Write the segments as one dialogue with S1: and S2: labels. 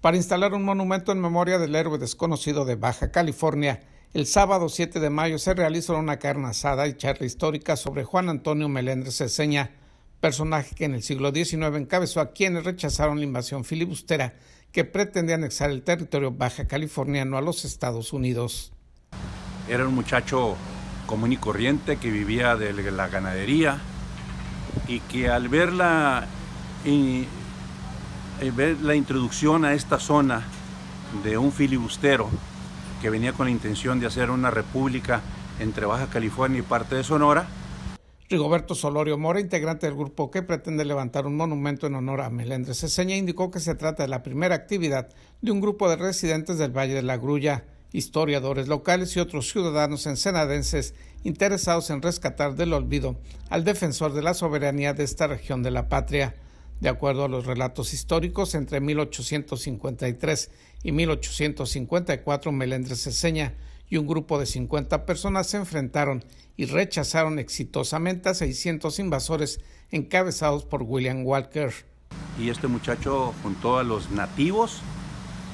S1: para instalar un monumento en memoria del héroe desconocido de Baja California. El sábado 7 de mayo se realizó una carne y charla histórica sobre Juan Antonio Meléndez Ceseña, personaje que en el siglo XIX encabezó a quienes rechazaron la invasión filibustera que pretendía anexar el territorio baja californiano a los Estados Unidos.
S2: Era un muchacho común y corriente que vivía de la ganadería y que al verla... la eh, la introducción a esta zona de un filibustero que venía con la intención de hacer una república entre Baja California y parte de Sonora.
S1: Rigoberto Solorio Mora, integrante del grupo que pretende levantar un monumento en honor a Meléndez Ceseña, indicó que se trata de la primera actividad de un grupo de residentes del Valle de la Grulla, historiadores locales y otros ciudadanos ensenadenses interesados en rescatar del olvido al defensor de la soberanía de esta región de la patria. De acuerdo a los relatos históricos, entre 1853 y 1854 Meléndez Ceseña y un grupo de 50 personas se enfrentaron y rechazaron exitosamente a 600 invasores encabezados por William Walker.
S2: Y este muchacho junto a los nativos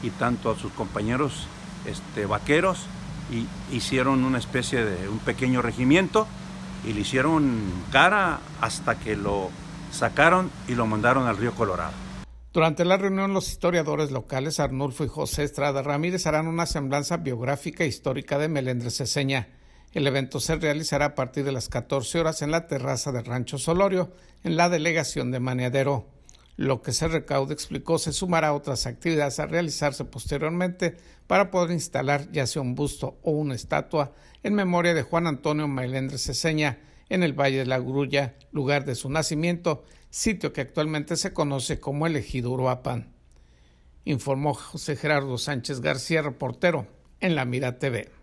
S2: y tanto a sus compañeros este, vaqueros y hicieron una especie de un pequeño regimiento y le hicieron cara hasta que lo sacaron y lo mandaron al río Colorado.
S1: Durante la reunión, los historiadores locales Arnulfo y José Estrada Ramírez harán una semblanza biográfica e histórica de Melendres Ceseña. El evento se realizará a partir de las 14 horas en la terraza de Rancho Solorio, en la delegación de Maneadero. Lo que se recaude, explicó, se sumará a otras actividades a realizarse posteriormente para poder instalar ya sea un busto o una estatua en memoria de Juan Antonio Melendres Ceseña, en el Valle de la Grulla, lugar de su nacimiento, sitio que actualmente se conoce como el Ejido Uruapan. Informó José Gerardo Sánchez García, reportero en La Mira TV.